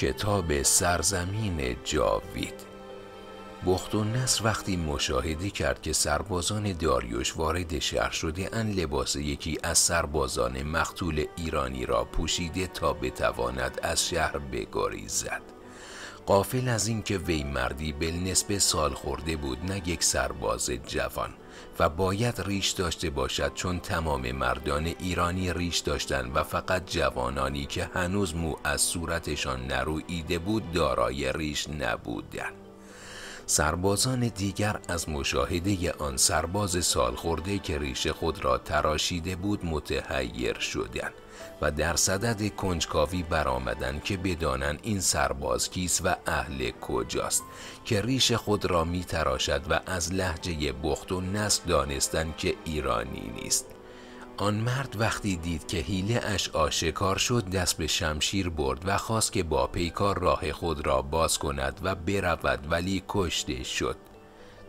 کتاب سرزمین جاوید بخت و نصر وقتی مشاهده کرد که سربازان داریوش وارد شهر شده ان لباس یکی از سربازان مقتول ایرانی را پوشیده تا بتواند از شهر بگریزد قافل از اینکه وی مردی به سال خورده بود نه یک سرباز جوان و باید ریش داشته باشد چون تمام مردان ایرانی ریش داشتند و فقط جوانانی که هنوز مو از صورتشان نرویده بود دارای ریش نبودند. سربازان دیگر از مشاهده آن سرباز سالخورده که ریش خود را تراشیده بود متحیر شدند و در صدد کنجکاوی برآمدن که بدانن این سرباز کیست و اهل کجاست که ریش خود را می تراشد و از لحجه بخت و نسل دانستن که ایرانی نیست آن مرد وقتی دید که حیله اش آشکار شد دست به شمشیر برد و خواست که با پیکار راه خود را باز کند و برود ولی کشته شد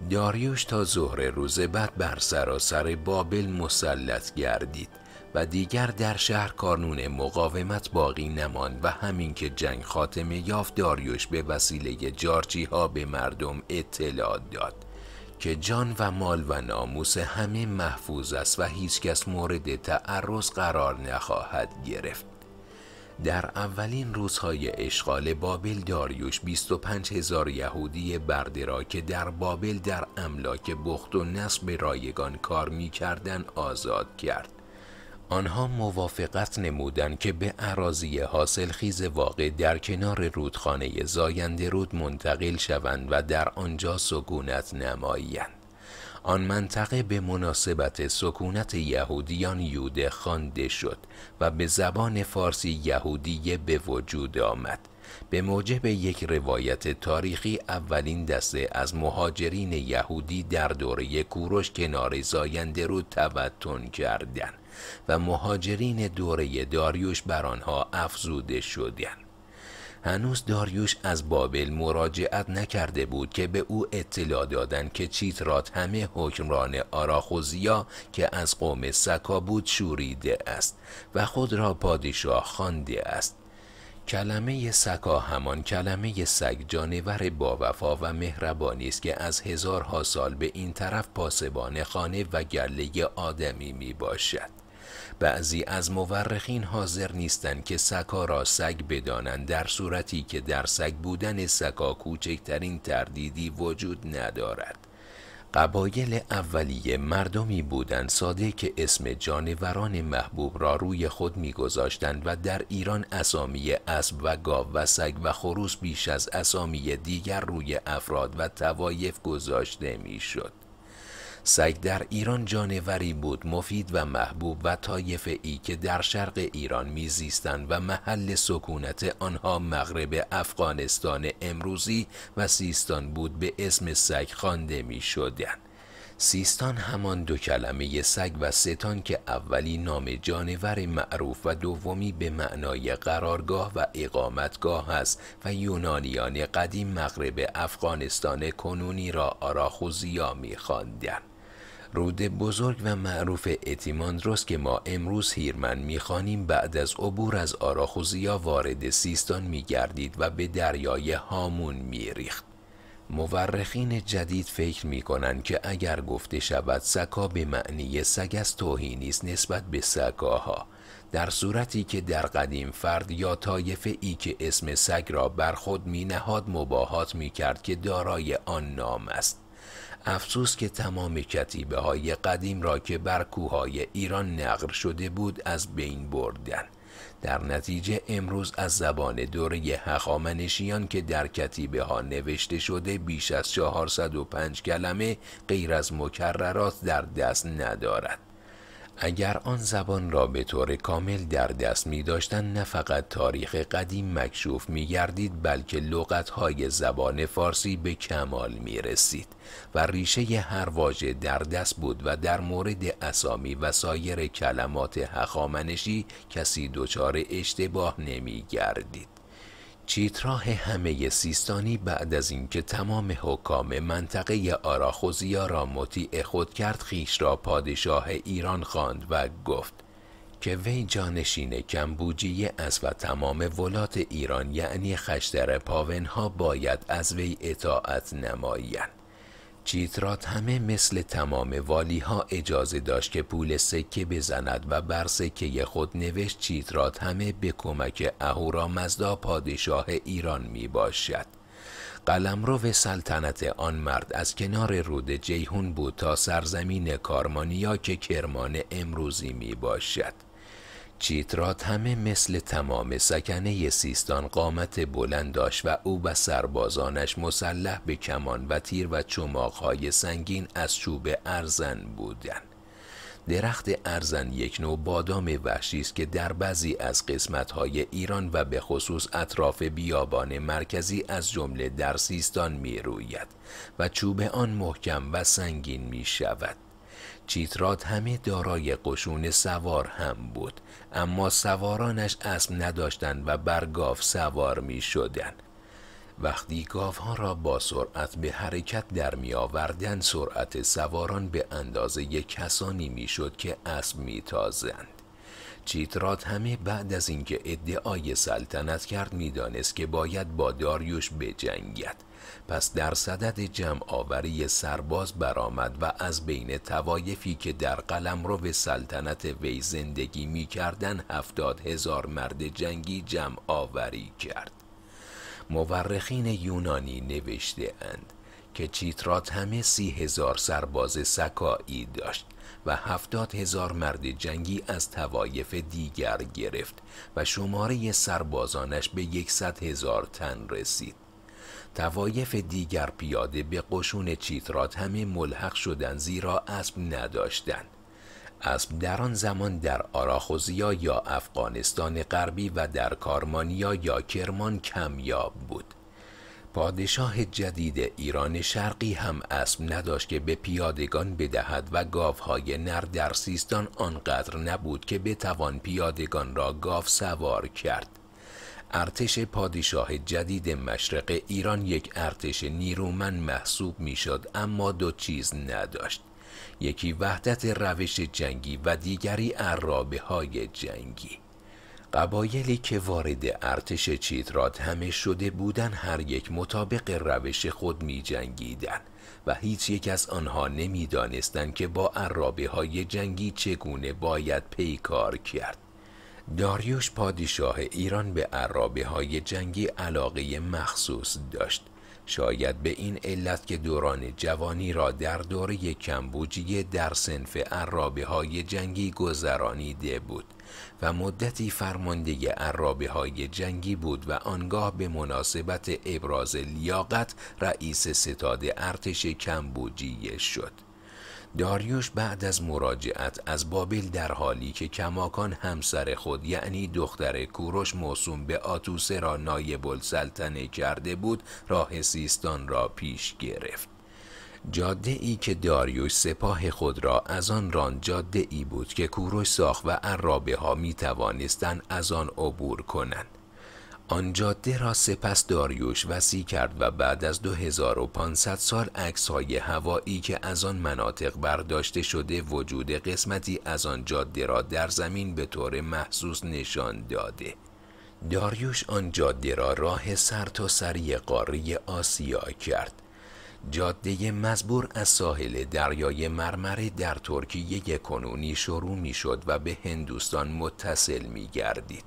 داریوش تا ظهر روز بعد بر سراسر بابل مسلط گردید و دیگر در شهر کارنون مقاومت باقی نماند و همین که جنگ خاتمه یافت داریوش به وسیله جارچی ها به مردم اطلاع داد که جان و مال و ناموس همه محفوظ است و هیچکس مورد تعرض قرار نخواهد گرفت در اولین روزهای اشغال بابل داریوش 25 هزار یهودی برده را که در بابل در املاک بخت و نصب رایگان کار می کردن آزاد کرد آنها موافقت نمودند که به عراضی حاصل خیز واقع در کنار رودخانه زاینده رود منتقل شوند و در آنجا سکونت نمایند. آن منطقه به مناسبت سکونت یهودیان یوده خوانده شد و به زبان فارسی یهودیه به وجود آمد. به موجب یک روایت تاریخی اولین دسته از مهاجرین یهودی در دوره کوروش کنار زاینده رود تبتن کردند. و مهاجرین دوره داریوش بر آنها افزوده شدند. هنوز داریوش از بابل مراجعت نکرده بود که به او اطلاع دادند که چیترات همه حکمران آراخوزیا که از قوم سکا بود شوریده است و خود را پادشاه خوانده است کلمه سکا همان کلمه سگ جانور وفا و مهربانی است که از هزارها سال به این طرف پاسبان خانه و گله آدمی می باشد. بعضی از مورخین حاضر نیستند که سکا را سگ بدانند در صورتی که در سگ بودن سکا کوچکترین تردیدی وجود ندارد قبایل اولیه مردمی بودند ساده که اسم جانوران محبوب را روی خود میگذاشتند و در ایران اسامی اسب و گاو و سگ و خروس بیش از اسامی دیگر روی افراد و توایف گذاشته میشد. سگ در ایران جانوری بود مفید و محبوب و طایفه ای که در شرق ایران میزیستند و محل سکونت آنها مغرب افغانستان امروزی و سیستان بود به اسم سگ خوانده میشدند سیستان همان دو کلمه سگ و ستان که اولی نام جانور معروف و دومی به معنای قرارگاه و اقامتگاه است و یونانیان قدیم مغرب افغانستان کنونی را آراخوزیا می‌خواندند. رود بزرگ و معروف اتیماندروس که ما امروز هیرمن میخوانیم بعد از عبور از آراخوزیا وارد سیستان میگردید و به دریای هامون میریخت مورخین جدید فکر می کنند که اگر گفته شود سکا به معنی از توهینی است نسبت به سکاها در صورتی که در قدیم فرد یا طایفه ای که اسم سگ را بر خود می نهاد مباهات می کرد که دارای آن نام است افسوس که تمام کتیبه های قدیم را که بر کوههای ایران نقر شده بود از بین بردن در نتیجه امروز از زبان دوره هخامنشیان که در کتیبه ها نوشته شده بیش از 405 کلمه غیر از مکررات در دست ندارد اگر آن زبان را به طور کامل در دست می داشتن نه فقط تاریخ قدیم مکشوف می گردید بلکه لغت زبان فارسی به کمال می رسید و ریشه هر واژه در دست بود و در مورد اسامی و سایر کلمات هخامنشی کسی دچار اشتباه نمی گردید. چیتراه همه سیستانی بعد از اینکه تمام حکام منطقه آراخوزیا را مطیع خود کرد خیش را پادشاه ایران خواند و گفت که وی جانشین کمبوجی از و تمام ولات ایران یعنی خشتر پاونها باید از وی اطاعت نمایند چیترات همه مثل تمام والی ها اجازه داشت که پول سکه بزند و بر سکه خود نوشت چیترات همه به کمک مزدا پادشاه ایران می باشد. قلم قلمرو سلطنت آن مرد از کنار رود جیهون بود تا سرزمین کارمانیا که کرمان امروزی می باشد. چیترات همه مثل تمام سکنه سیستان قامت بلند داشت و او و سربازانش مسلح به کمان و تیر و چماقهای سنگین از چوب ارزن بودند. درخت ارزن یک نوع بادام وحشی است که در بعضی از قسمتهای ایران و به خصوص اطراف بیابان مرکزی از جمله در سیستان می روید و چوب آن محکم و سنگین می شود. چیترات همه دارای قشون سوار هم بود اما سوارانش اسب نداشتند و بر گاو سوار می شدن. وقتی ها را با سرعت به حرکت در می آوردن سرعت سواران به اندازه کسانی می شد که اسب می تازند. چیترات همه بعد از اینکه ادعای سلطنت کرد میدانست که باید با داریوش بجنگد پس در صدد جمع آوری سرباز برآمد و از بین توایفی که در قلم رو به سلطنت وی زندگی می کردن هفتاد هزار مرد جنگی جمع آوری کرد مورخین یونانی نوشته اند که چیترات همه سی هزار سرباز سکایی داشت و هفتاد هزار مرد جنگی از توایف دیگر گرفت و شماره سربازانش به یکصد هزار تن رسید توایف دیگر پیاده به قشون چیترات همه ملحق شدن زیرا اسب نداشتند اسب در آن زمان در آراخوزیا یا افغانستان غربی و در کارمانیا یا کرمان کمیاب بود پادشاه جدید ایران شرقی هم اسب نداشت که به پیادگان بدهد و گاوهای نر در سیستان آنقدر نبود که بتوان پیادگان را گاو سوار کرد ارتش پادشاه جدید مشرق ایران یک ارتش نیرومند محسوب میشد اما دو چیز نداشت یکی وحدت روش جنگی و دیگری عرابه های جنگی قبایلی که وارد ارتش چیترات همه شده بودن هر یک مطابق روش خود می جنگیدن و هیچ یک از آنها نمی که با عرابه های جنگی چگونه باید پیکار کرد داریوش پادشاه ایران به عرابه های جنگی علاقه مخصوص داشت شاید به این علت که دوران جوانی را در دوره کمبوجیه در سنف عرابه های جنگی گذرانیده بود و مدتی فرمانده عرابه های جنگی بود و آنگاه به مناسبت ابراز لیاقت رئیس ستاد ارتش کمبوجیه شد داریوش بعد از مراجعت از بابل در حالی که کماکان همسر خود یعنی دختر کوروش موسوم به آتوسه را نایب السلطنه کرده بود راه سیستان را پیش گرفت جاده ای که داریوش سپاه خود را از آن ران جاده ای بود که کوروش ساخت و عرابه ها می توانستن از آن عبور کنند آن جاده را سپس داریوش وسیع کرد و بعد از 2500 سال عکس های هوایی که از آن مناطق برداشته شده وجود قسمتی از آن جاده را در زمین به طور محسوس نشان داده. داریوش آن جاده را راه سر تا سری قاره آسیا کرد. جاده مزبور از ساحل دریای مرمره در ترکیه کنونی شروع می شد و به هندوستان متصل می گردید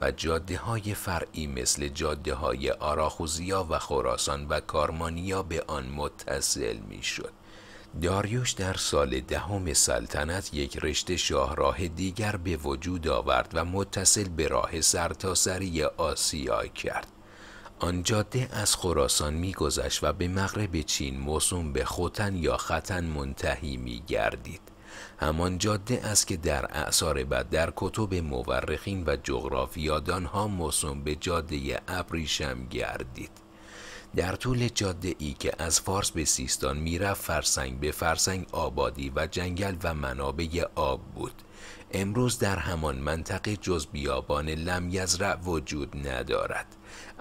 و جاده های فرعی مثل جاده های آراخوزیا و خراسان و کارمانیا به آن متصل می شد. داریوش در سال دهم سلطنت یک رشته شاهراه دیگر به وجود آورد و متصل به راه سرتاسری آسیا کرد. آن جاده از خراسان میگذشت و به مغرب چین موسوم به خوتن یا خطن منتهی می گردید. همان جاده است که در اعثار بعد در کتب مورخین و جغرافیادان ها موسوم به جاده ابریشم گردید در طول جاده ای که از فارس به سیستان میرفت فرسنگ به فرسنگ آبادی و جنگل و منابع آب بود امروز در همان منطقه جز بیابان لمیزرع وجود ندارد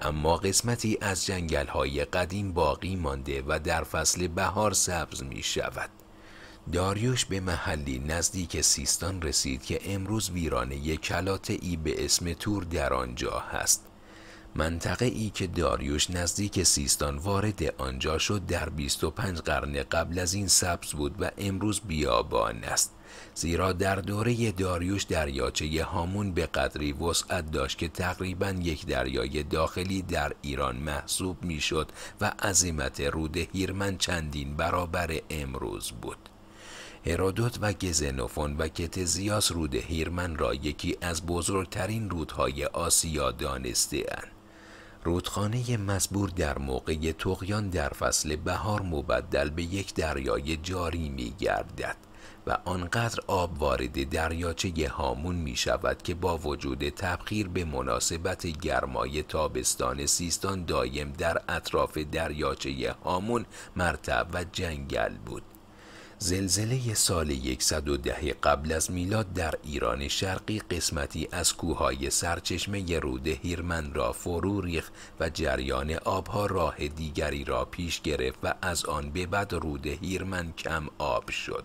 اما قسمتی از جنگل های قدیم باقی مانده و در فصل بهار سبز می شود داریوش به محلی نزدیک سیستان رسید که امروز ویرانه ای به اسم تور در آنجا هست منطقه ای که داریوش نزدیک سیستان وارد آنجا شد در 25 قرن قبل از این سبز بود و امروز بیابان است زیرا در دوره داریوش دریاچه هامون به قدری وسعت داشت که تقریبا یک دریای داخلی در ایران محسوب میشد و عظمت رود هیرمن چندین برابر امروز بود هرودوت و گزنوفون و کتزیاس رود هیرمن را یکی از بزرگترین رودهای آسیا دانسته اند. رودخانه مزبور در موقع تقیان در فصل بهار مبدل به یک دریای جاری می گردد. و آنقدر آب وارد دریاچه هامون می شود که با وجود تبخیر به مناسبت گرمای تابستان سیستان دایم در اطراف دریاچه هامون مرتب و جنگل بود. زلزله سال 110 قبل از میلاد در ایران شرقی قسمتی از کوههای سرچشمه رود هیرمن را فرو ریخت و جریان آبها راه دیگری را پیش گرفت و از آن به بعد رود هیرمن کم آب شد.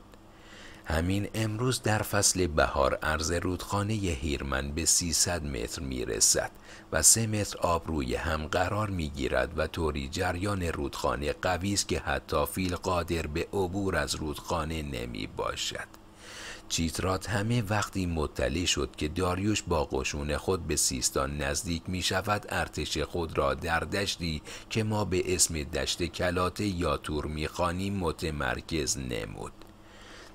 همین امروز در فصل بهار عرض رودخانه هیرمن به 300 متر میرسد و سه متر آب روی هم قرار گیرد و طوری جریان رودخانه قوی است که حتی فیل قادر به عبور از رودخانه نمی باشد. چیترات همه وقتی مطلع شد که داریوش با قشون خود به سیستان نزدیک می شود ارتش خود را در دشتی که ما به اسم دشت کلاته یا تور می متمرکز نمود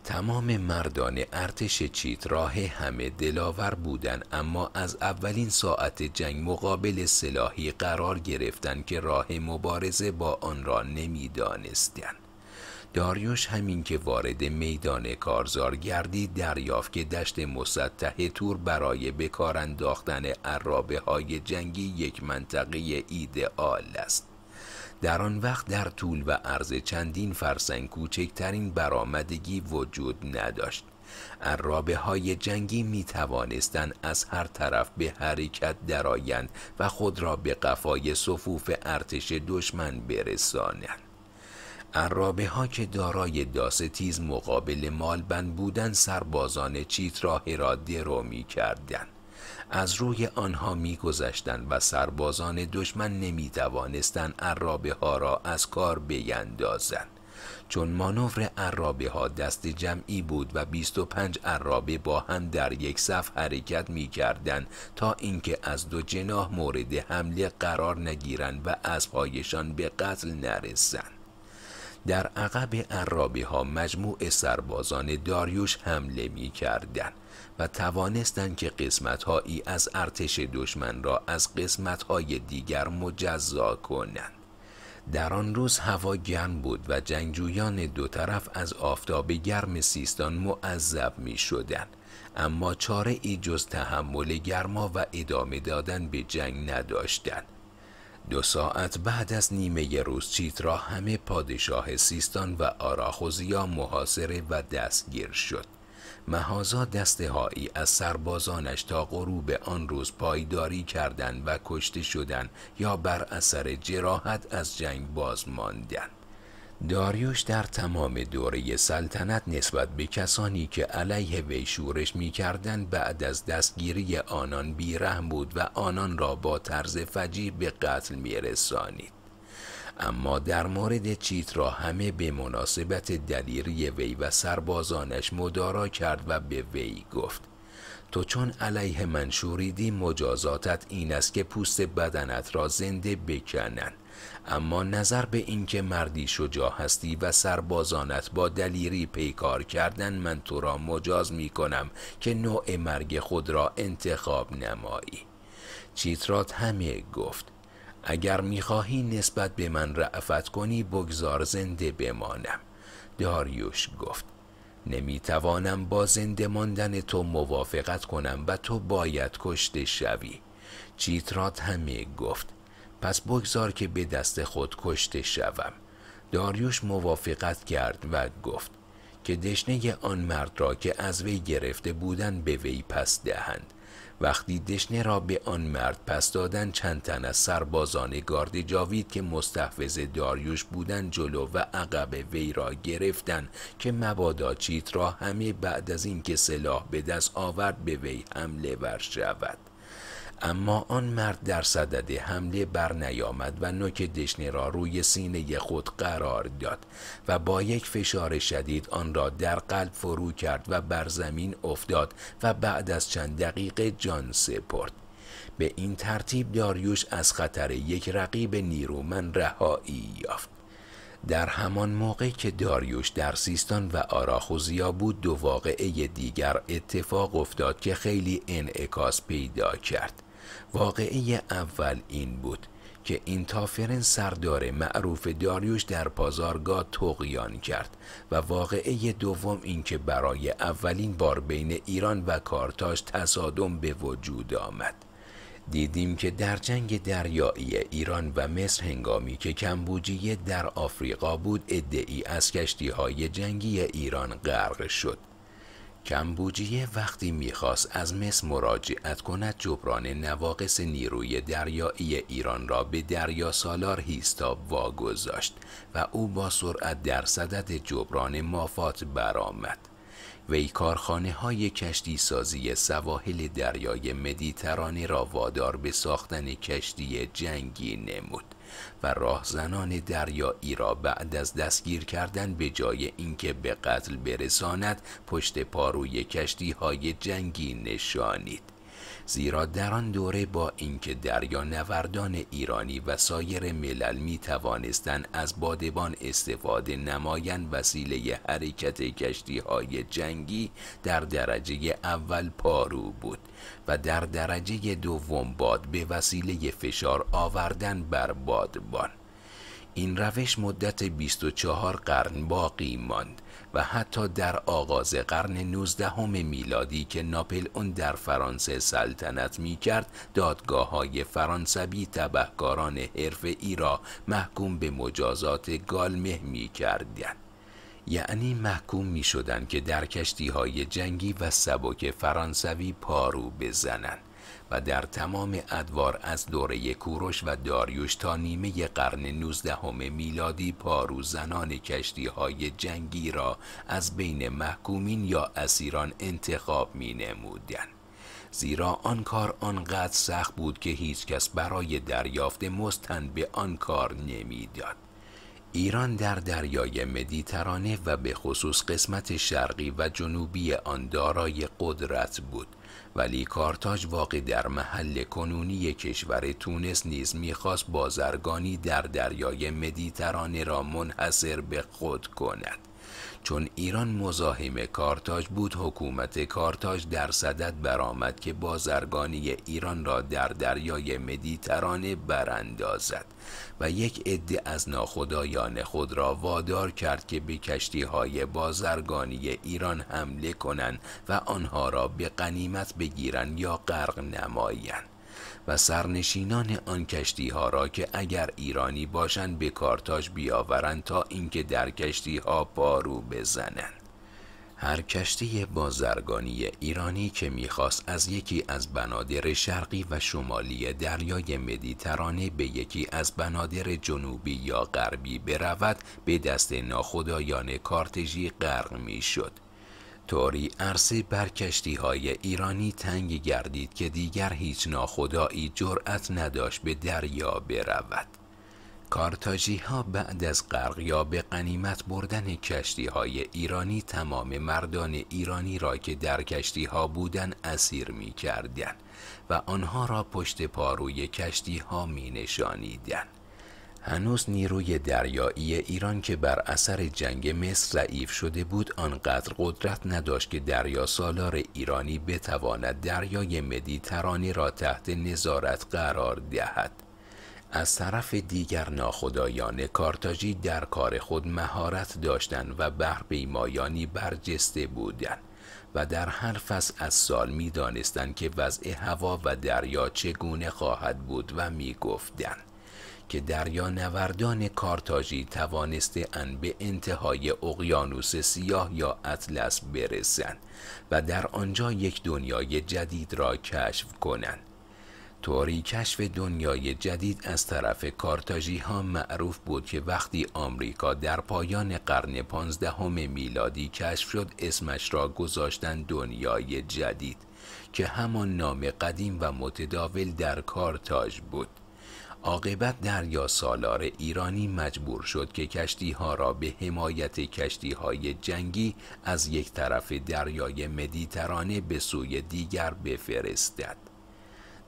تمام مردان ارتش چیت راه همه دلاور بودن اما از اولین ساعت جنگ مقابل سلاحی قرار گرفتن که راه مبارزه با آن را نمیدانستند داریوش همین که وارد میدان کارزار گردید دریافت که دشت مسطح تور برای بکار انداختن عرابه های جنگی یک منطقه ایدئال است در آن وقت در طول و عرض چندین فرسنگ کوچکترین برآمدگی وجود نداشت عرابه های جنگی می توانستن از هر طرف به حرکت درآیند و خود را به قفای صفوف ارتش دشمن برسانند عرابه ها که دارای داس تیز مقابل مالبند بودن سربازان چیت را هراده رو می کردن. از روی آنها میگذشتند و سربازان دشمن نمی توانستند عرابه ها را از کار بیندازند چون مانور عرابه ها دست جمعی بود و 25 عرابه با هم در یک صف حرکت می تا اینکه از دو جناح مورد حمله قرار نگیرند و از پایشان به قتل نرسند. در عقب عرابه ها مجموع سربازان داریوش حمله می و توانستند که قسمتهایی از ارتش دشمن را از قسمتهای دیگر مجزا کنند در آن روز هوا گرم بود و جنگجویان دو طرف از آفتاب گرم سیستان معذب می شدن. اما چاره ای جز تحمل گرما و ادامه دادن به جنگ نداشتند. دو ساعت بعد از نیمه روز چیت را همه پادشاه سیستان و آراخوزیا محاصره و دستگیر شد. مهازا هایی از سربازانش تا غروب آن روز پایداری کردند و کشته شدند یا بر اثر جراحت از جنگ باز ماندند داریوش در تمام دوره سلطنت نسبت به کسانی که علیه وی شورش میکردند بعد از دستگیری آنان بیرحم بود و آنان را با طرز فجیع به قتل رسانید اما در مورد چیترا همه به مناسبت دلیری وی و سربازانش مدارا کرد و به وی گفت تو چون علیه من شوریدی مجازاتت این است که پوست بدنت را زنده بکنند اما نظر به اینکه مردی شجاع هستی و سربازانت با دلیری پیکار کردن من تو را مجاز می کنم که نوع مرگ خود را انتخاب نمایی چیترات همه گفت اگر میخواهی نسبت به من رعفت کنی بگذار زنده بمانم داریوش گفت نمیتوانم با زنده ماندن تو موافقت کنم و تو باید کشته شوی چیترات همه گفت پس بگذار که به دست خود کشته شوم داریوش موافقت کرد و گفت که دشنه آن مرد را که از وی گرفته بودن به وی پس دهند وقتی دشنه را به آن مرد پس دادن چند تن از سربازان گارد جاوید که مستحفظ داریوش بودن جلو و عقب وی را گرفتن که مبادا چیت را همه بعد از اینکه سلاح به دست آورد به وی حمله ور شود اما آن مرد در صدد حمله بر نیامد و نوک دشنه را روی سینه خود قرار داد و با یک فشار شدید آن را در قلب فرو کرد و بر زمین افتاد و بعد از چند دقیقه جان سپرد به این ترتیب داریوش از خطر یک رقیب نیرومن رهایی یافت در همان موقع که داریوش در سیستان و آراخوزیا بود دو واقعه دیگر اتفاق افتاد که خیلی انعکاس پیدا کرد واقعه اول این بود که این تافرن سردار معروف داریوش در پازارگاه تقیان کرد و واقعه دوم اینکه برای اولین بار بین ایران و کارتاش تصادم به وجود آمد دیدیم که در جنگ دریایی ایران و مصر هنگامی که کمبوجیه در آفریقا بود ادعی از کشتی های جنگی ایران غرق شد کمبوجیه وقتی میخواست از مصر مراجعت کند جبران نواقص نیروی دریایی ایران را به دریا سالار هیستاب واگذاشت و او با سرعت در صدد جبران مافات برآمد. وی کارخانه های کشتی سازی سواحل دریای مدیترانه را وادار به ساختن کشتی جنگی نمود. و راهزنان دریایی را بعد از دستگیر کردن به جای اینکه به قتل برساند پشت پاروی کشتی های جنگی نشانید زیرا در آن دوره با اینکه نوردان ایرانی و سایر ملل می توانستند از بادبان استفاده نماین وسیله حرکت کشتی های جنگی در درجه اول پارو بود و در درجه دوم باد به وسیله فشار آوردن بر بادبان این روش مدت 24 قرن باقی ماند و حتی در آغاز قرن 19 میلادی که ناپل اون در فرانسه سلطنت می کرد دادگاه های فرانسوی تبهکاران حرفه را محکوم به مجازات گالمه می کردن. یعنی محکوم می شدن که در کشتی های جنگی و سبک فرانسوی پارو بزنند و در تمام ادوار از دوره کوروش و داریوش تا نیمه قرن 19 میلادی پاروزنان کشتی های جنگی را از بین محکومین یا اسیران انتخاب می نمودن. زیرا آن کار آنقدر سخت بود که هیچکس برای دریافت مستند به آن کار نمیداد. ایران در دریای مدیترانه و به خصوص قسمت شرقی و جنوبی آن دارای قدرت بود ولی کارتاج واقع در محل کنونی کشور تونس نیز میخواست بازرگانی در دریای مدیترانه را منحصر به خود کند چون ایران مزاحم کارتاج بود حکومت کارتاج در صدد برآمد که بازرگانی ایران را در دریای مدیترانه براندازد و یک عده از ناخدایان خود را وادار کرد که به کشتی های بازرگانی ایران حمله کنند و آنها را به قنیمت بگیرند یا غرق نمایند و سرنشینان آن کشتی ها را که اگر ایرانی باشند به کارتاش بیاورند تا اینکه در کشتی ها پارو بزنند هر کشتی بازرگانی ایرانی که میخواست از یکی از بنادر شرقی و شمالی دریای مدیترانه به یکی از بنادر جنوبی یا غربی برود به دست ناخدایان کارتژی غرق میشد طوری عرصه بر کشتی های ایرانی تنگ گردید که دیگر هیچ ناخدایی جرأت نداشت به دریا برود کارتاژی ها بعد از غرق یا به قنیمت بردن کشتی های ایرانی تمام مردان ایرانی را که در کشتی ها بودن اسیر می کردن و آنها را پشت پاروی کشتی ها می نشانیدن. هنوز نیروی دریایی ایران که بر اثر جنگ مصر ضعیف شده بود آنقدر قدرت نداشت که دریا سالار ایرانی بتواند دریای مدیترانی را تحت نظارت قرار دهد از طرف دیگر ناخدایان کارتاژی در کار خود مهارت داشتند و بهرپیمایانی برجسته بودند و در هر فصل از سال می که وضع هوا و دریا چگونه خواهد بود و می گفتند. که دریا نوردان کارتاژی ان به انتهای اقیانوس سیاه یا اطلس برسند و در آنجا یک دنیای جدید را کشف کنند طوری کشف دنیای جدید از طرف کارتاژی ها معروف بود که وقتی آمریکا در پایان قرن 15 میلادی کشف شد اسمش را گذاشتن دنیای جدید که همان نام قدیم و متداول در کارتاژ بود عاقبت دریا سالار ایرانی مجبور شد که کشتی ها را به حمایت کشتی های جنگی از یک طرف دریای مدیترانه به سوی دیگر بفرستد.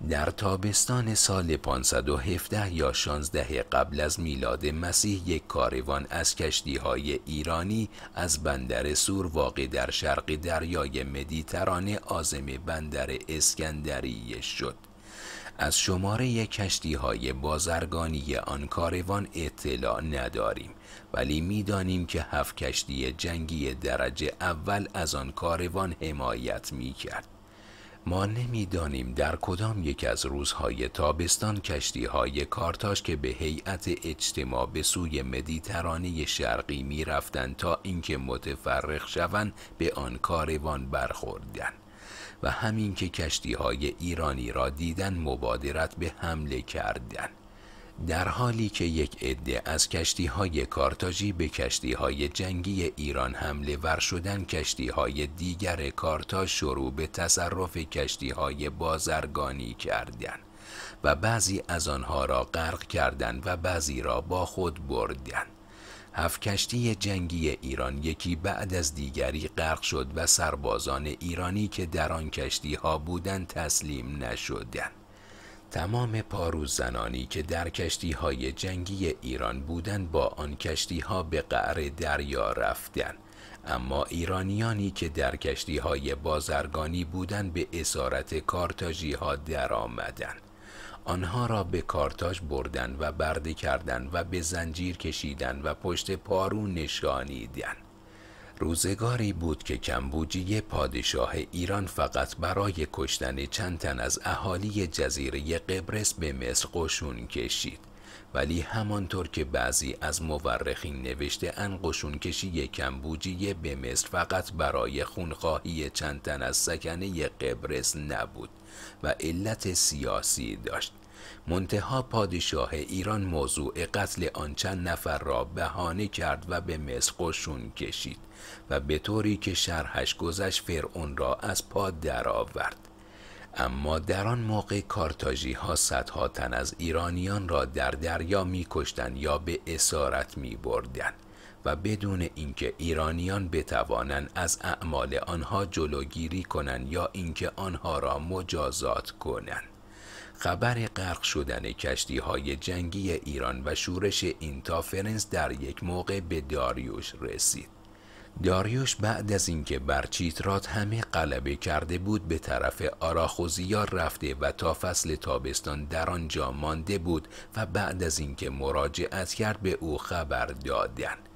در تابستان سال 517 یا 16 قبل از میلاد مسیح یک کاروان از کشتی های ایرانی از بندر سور واقع در شرق دریای مدیترانه آزم بندر اسکندریه شد. از شماره کشتی های بازرگانی آن کاروان اطلاع نداریم ولی میدانیم که هفت کشتی جنگی درجه اول از آن کاروان حمایت می کرد. ما نمیدانیم در کدام یک از روزهای تابستان کشتی های کارتاش که به هیئت اجتماع به سوی مدیترانه شرقی می رفتن تا اینکه متفرق شوند به آن کاروان برخوردن و همین که کشتی های ایرانی را دیدن مبادرت به حمله کردن در حالی که یک عده از کشتی های کارتاژی به کشتی های جنگی ایران حمله ور شدن کشتی های دیگر کارتا شروع به تصرف کشتی های بازرگانی کردند و بعضی از آنها را غرق کردند و بعضی را با خود بردند. هفت کشتی جنگی ایران یکی بعد از دیگری غرق شد و سربازان ایرانی که در آن کشتی ها بودن تسلیم نشدند. تمام زنانی که در کشتی های جنگی ایران بودن با آن کشتی ها به قعر دریا رفتن. اما ایرانیانی که در کشتی های بازرگانی بودند به اسارت کارتاژی ها در آنها را به کارتاش بردن و برده کردن و به زنجیر کشیدن و پشت پارو نشانیدن روزگاری بود که کمبوجی پادشاه ایران فقط برای کشتن چند تن از اهالی جزیره قبرس به مصر قشون کشید ولی همانطور که بعضی از مورخین نوشته ان قشون کشی کمبوجی به مصر فقط برای خونخواهی چند تن از سکنه قبرس نبود و علت سیاسی داشت منتها پادشاه ایران موضوع قتل آن چند نفر را بهانه کرد و به مصر قشون کشید و به طوری که شرحش گذشت فرعون را از پا درآورد اما در آن موقع کارتاژی ها صدها تن از ایرانیان را در دریا میکشتند یا به اسارت می بردن. و بدون اینکه ایرانیان بتوانند از اعمال آنها جلوگیری کنند یا اینکه آنها را مجازات کنند خبر غرق شدن کشتی های جنگی ایران و شورش این در یک موقع به داریوش رسید داریوش بعد از اینکه بر چیترات همه غلبه کرده بود به طرف آراخوزیا رفته و تا فصل تابستان در آنجا مانده بود و بعد از اینکه مراجعت کرد به او خبر دادند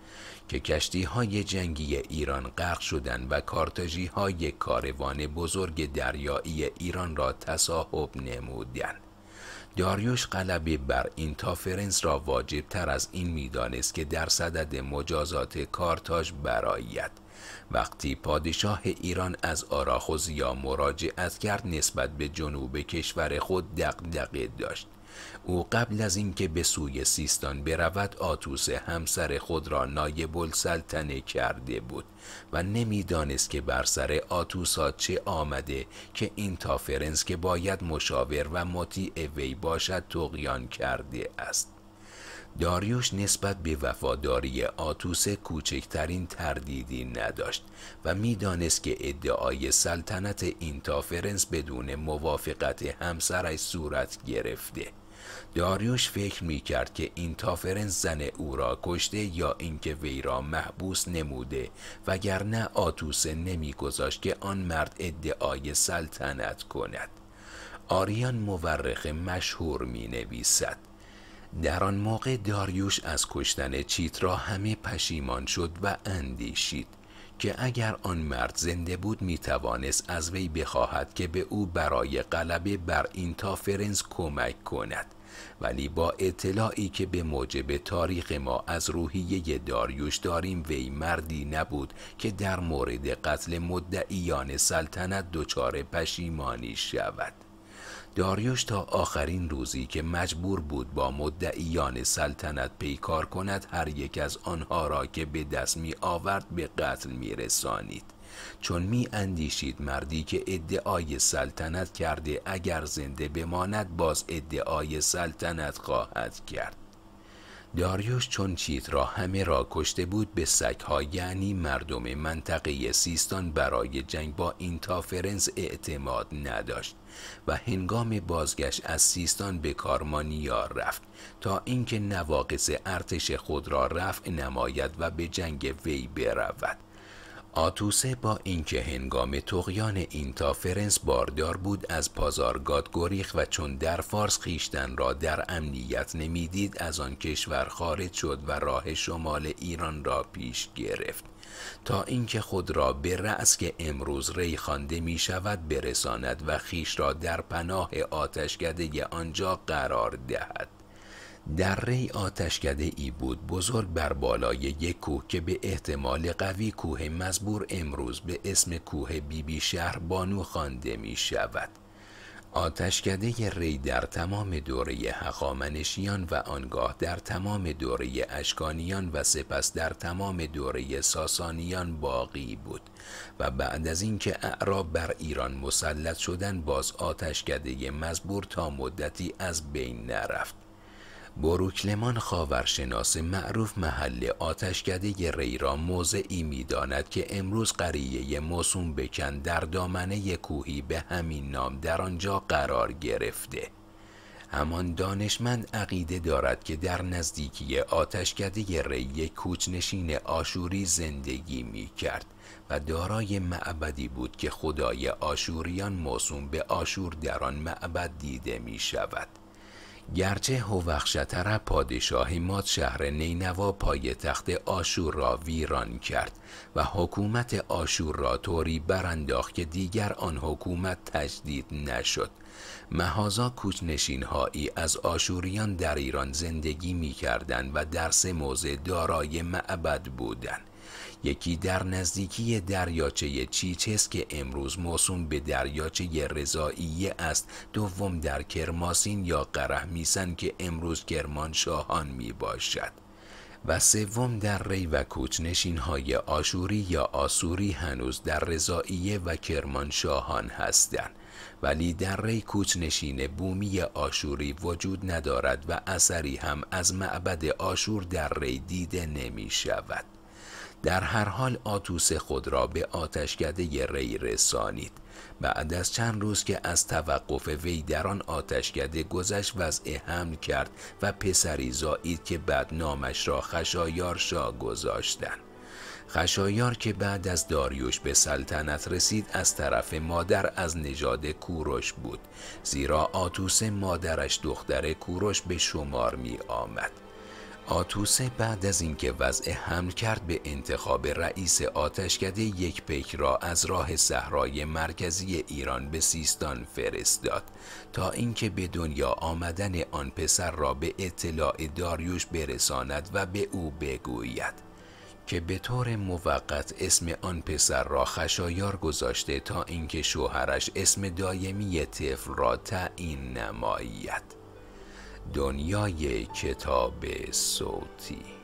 که کشتی های جنگی ایران غرق شدند و کارتاژی های کاروان بزرگ دریایی ایران را تصاحب نمودند. داریوش قلبی بر این تافرنس را واجب تر از این میدانست که در صدد مجازات کارتاژ برآید وقتی پادشاه ایران از آراخوزیا مراجعت کرد نسبت به جنوب کشور خود دقدقه داشت او قبل از اینکه به سوی سیستان برود آتوس همسر خود را نایب السلطنه کرده بود و نمیدانست که بر سر آتوسا چه آمده که این تافرنس که باید مشاور و مطیع وی باشد تقیان کرده است داریوش نسبت به وفاداری آتوس کوچکترین تردیدی نداشت و میدانست که ادعای سلطنت اینتافرنس بدون موافقت همسرش صورت گرفته داریوش فکر می کرد که این تافرنس زن او را کشته یا اینکه وی را محبوس نموده وگرنه آتوسه نمیگذاشت که آن مرد ادعای سلطنت کند آریان مورخ مشهور می نویسد در آن موقع داریوش از کشتن را همه پشیمان شد و اندیشید که اگر آن مرد زنده بود می توانست از وی بخواهد که به او برای غلبه بر این تافرنز کمک کند ولی با اطلاعی که به موجب تاریخ ما از روحیه داریوش داریم وی مردی نبود که در مورد قتل مدعیان سلطنت دچار پشیمانی شود داریوش تا آخرین روزی که مجبور بود با مدعیان سلطنت پیکار کند هر یک از آنها را که به دست می آورد به قتل می رسانید چون می اندیشید مردی که ادعای سلطنت کرده اگر زنده بماند باز ادعای سلطنت خواهد کرد داریوش چون چیت را همه را کشته بود به سگها یعنی مردم منطقه سیستان برای جنگ با اینتافرنس اعتماد نداشت و هنگام بازگشت از سیستان به کارمانیا رفت تا اینکه نواقص ارتش خود را رفع نماید و به جنگ وی برود آتوسه با اینکه هنگام تقیان اینتافرنس باردار بود از پازارگاد گریخ و چون در فارس خیشتن را در امنیت نمیدید از آن کشور خارج شد و راه شمال ایران را پیش گرفت تا اینکه خود را به رأس که امروز ری خوانده می شود برساند و خیش را در پناه آتشکده آنجا قرار دهد در ری آتشکده ای بود بزرگ بر بالای یک کوه که به احتمال قوی کوه مزبور امروز به اسم کوه بیبی شهر بانو خوانده می شود آتشکده ری در تمام دوره حقامنشیان و آنگاه در تمام دوره اشکانیان و سپس در تمام دوره ساسانیان باقی بود و بعد از اینکه اعراب بر ایران مسلط شدن باز آتشکده مزبور تا مدتی از بین نرفت بروکلمان خاورشناس معروف محل آتشکده را موضعی میداند که امروز قریه موسوم بکن در دامنه کوهی به همین نام در آنجا قرار گرفته همان دانشمند عقیده دارد که در نزدیکی آتشکده ری کوچنشین آشوری زندگی می کرد و دارای معبدی بود که خدای آشوریان موسوم به آشور در آن معبد دیده می شود گرچه هوخشتر پادشاه ماد شهر نینوا پای تخت آشور را ویران کرد و حکومت آشور را طوری برانداخت که دیگر آن حکومت تجدید نشد مهازا کوچنشین هایی از آشوریان در ایران زندگی می کردن و درس موضع دارای معبد بودند. یکی در نزدیکی دریاچه چیچس که امروز موسوم به دریاچه رضاییه است دوم در کرماسین یا قره میسن که امروز کرمانشاهان می باشد و سوم در ری و کوچنشین های آشوری یا آسوری هنوز در رضاییه و کرمانشاهان هستند ولی در ری کوچنشین بومی آشوری وجود ندارد و اثری هم از معبد آشور در ری دیده نمی شود در هر حال آتوس خود را به آتشکده ری رسانید بعد از چند روز که از توقف وی در آن آتشکده گذشت وضع حمل کرد و پسری زایید که بعد نامش را خشایار شا گذاشتند خشایار که بعد از داریوش به سلطنت رسید از طرف مادر از نژاد کوروش بود زیرا آتوس مادرش دختر کوروش به شمار می آمد آتوسه بعد از اینکه وضع حمل کرد به انتخاب رئیس آتشکده یک پیک را از راه صحرای مرکزی ایران به سیستان فرستاد تا اینکه به دنیا آمدن آن پسر را به اطلاع داریوش برساند و به او بگوید که به طور موقت اسم آن پسر را خشایار گذاشته تا اینکه شوهرش اسم دایمی طفل را تعیین نماید دنیای کتاب صوتی